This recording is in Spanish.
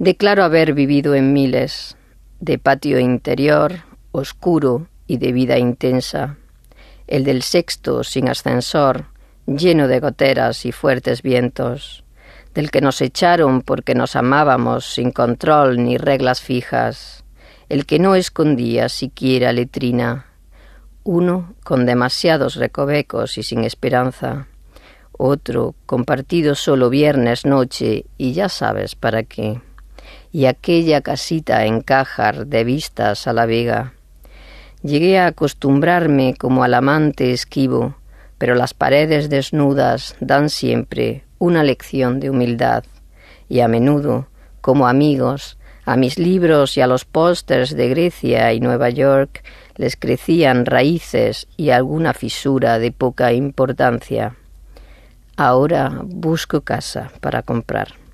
Declaro haber vivido en miles de patio interior, oscuro y de vida intensa, el del sexto sin ascensor, lleno de goteras y fuertes vientos, del que nos echaron porque nos amábamos sin control ni reglas fijas, el que no escondía siquiera letrina, uno con demasiados recovecos y sin esperanza, otro compartido solo viernes noche y ya sabes para qué y aquella casita en Cajar de vistas a la vega. Llegué a acostumbrarme como al amante esquivo, pero las paredes desnudas dan siempre una lección de humildad, y a menudo, como amigos, a mis libros y a los pósters de Grecia y Nueva York les crecían raíces y alguna fisura de poca importancia. Ahora busco casa para comprar.